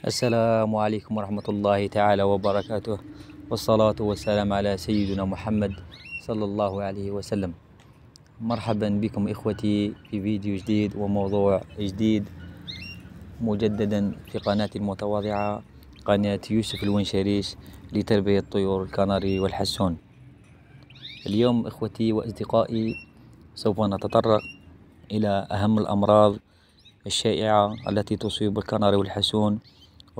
السلام عليكم ورحمة الله تعالى وبركاته والصلاة والسلام على سيدنا محمد صلى الله عليه وسلم مرحبا بكم إخوتي في فيديو جديد وموضوع جديد مجددا في قناتي المتواضعة قناة يوسف الونشريش لتربية طيور الكناري والحسون اليوم إخوتي وأصدقائي سوف نتطرق إلى أهم الأمراض الشائعة التي تصيب الكناري والحسون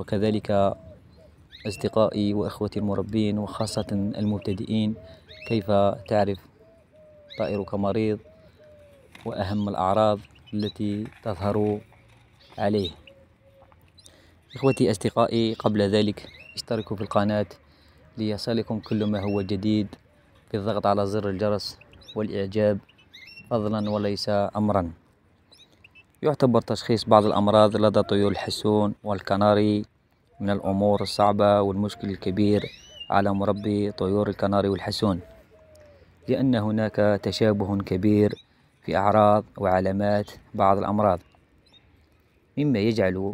وكذلك أصدقائي وإخوتي المربين وخاصة المبتدئين كيف تعرف طائرك مريض وأهم الأعراض التي تظهر عليه إخوتي أصدقائي قبل ذلك اشتركوا في القناة ليصلكم كل ما هو جديد بالضغط على زر الجرس والإعجاب فضلا وليس أمرا يعتبر تشخيص بعض الأمراض لدى طيور الحسون والكناري من الأمور الصعبة والمشكل الكبير على مربي طيور الكناري والحسون لأن هناك تشابه كبير في أعراض وعلامات بعض الأمراض مما يجعل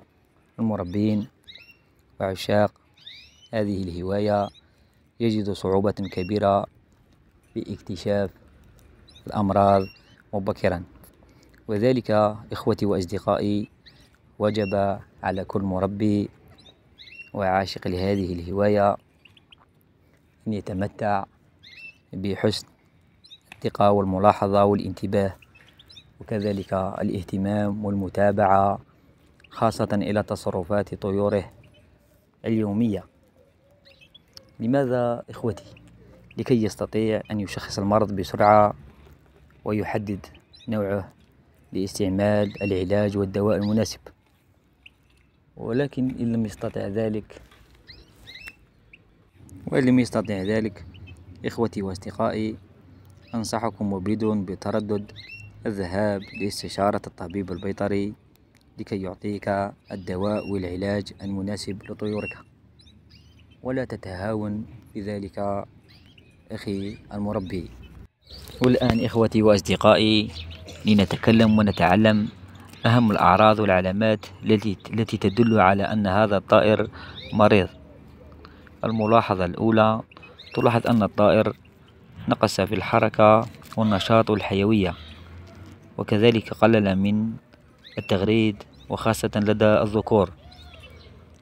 المربين وعشاق هذه الهواية يجد صعوبة كبيرة في اكتشاف الأمراض مبكرا وذلك إخوتي وأصدقائي وجب على كل مربي وعاشق لهذه الهواية أن يتمتع بحسن الثقة والملاحظة والانتباه وكذلك الاهتمام والمتابعة خاصة إلى تصرفات طيوره اليومية لماذا إخوتي؟ لكي يستطيع أن يشخص المرض بسرعة ويحدد نوعه لاستعمال العلاج والدواء المناسب ولكن إن لم يستطع ذلك وإن لم يستطع ذلك إخوتي وأصدقائي أنصحكم وبدون بتردد الذهاب لاستشارة الطبيب البيطري لكي يعطيك الدواء والعلاج المناسب لطيورك ولا تتهاون بذلك أخي المربي والآن إخوتي وأصدقائي لنتكلم ونتعلم أهم الأعراض والعلامات التي تدل على أن هذا الطائر مريض الملاحظة الأولى تلاحظ أن الطائر نقص في الحركة والنشاط والحيوية وكذلك قلل من التغريد وخاصة لدى الذكور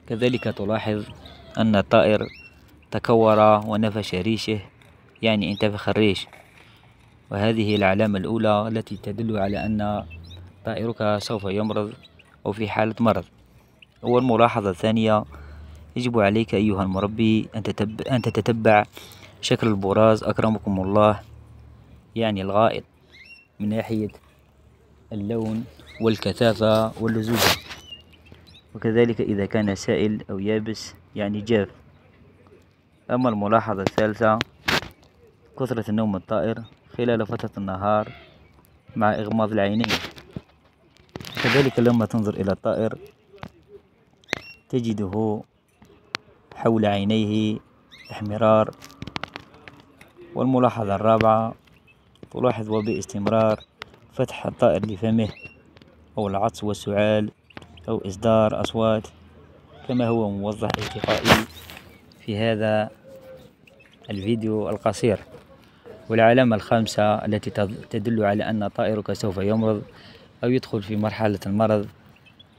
كذلك تلاحظ أن الطائر تكور ونفش ريشه يعني انتفخ الريش وهذه العلامة الأولى التي تدل على أن طائرك سوف يمرض أو في حالة مرض والملاحظة الثانية يجب عليك أيها المربي أن تتبع, أن تتبع شكل البراز أكرمكم الله يعني الغائط من ناحية اللون والكثافة واللزوجة وكذلك إذا كان سائل أو يابس يعني جاف أما الملاحظة الثالثة كثرة النوم الطائر خلال فترة النهار مع إغماض العينين كذلك لما تنظر إلى الطائر تجده حول عينيه احمرار والملاحظة الرابعة تلاحظ وباستمرار فتح الطائر لفمه أو العطس والسعال أو إصدار أصوات كما هو موضح التقائي في هذا الفيديو القصير والعلامة الخامسة التي تدل على أن طائرك سوف يمرض أو يدخل في مرحلة المرض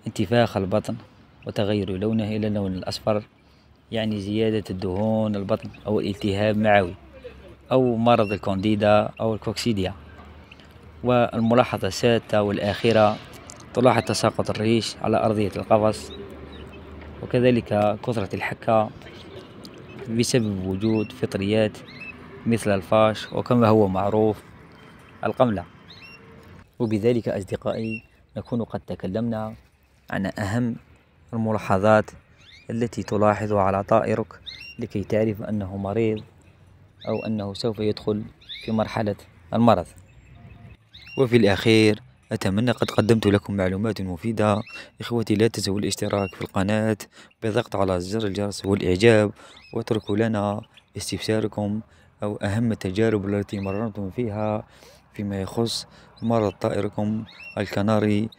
انتفاخ البطن وتغير لونه إلى اللون الأصفر يعني زيادة الدهون البطن أو التهاب معوي أو مرض الكونديدا أو الكوكسيديا والملاحظة السادسة والأخيرة تلاحظ تساقط الريش على أرضية القفص وكذلك كثرة الحكة بسبب وجود فطريات مثل الفاش وكما هو معروف القمله وبذلك أصدقائي نكون قد تكلمنا عن أهم الملاحظات التي تلاحظ على طائرك لكي تعرف أنه مريض أو أنه سوف يدخل في مرحلة المرض وفي الأخير أتمنى قد قدمت لكم معلومات مفيدة إخوتي لا تنسوا الاشتراك في القناة بالضغط على زر الجرس والإعجاب واتركوا لنا استفساركم أو أهم التجارب التي مررتم فيها فيما يخص مرض طائركم الكناري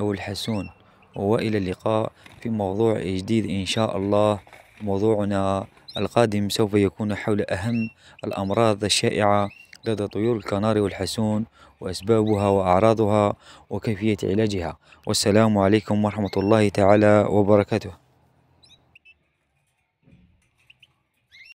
أو الحسون وإلى اللقاء في موضوع جديد إن شاء الله موضوعنا القادم سوف يكون حول أهم الأمراض الشائعة لدى طيور الكناري والحسون وأسبابها وأعراضها وكيفية علاجها والسلام عليكم ورحمة الله تعالى وبركاته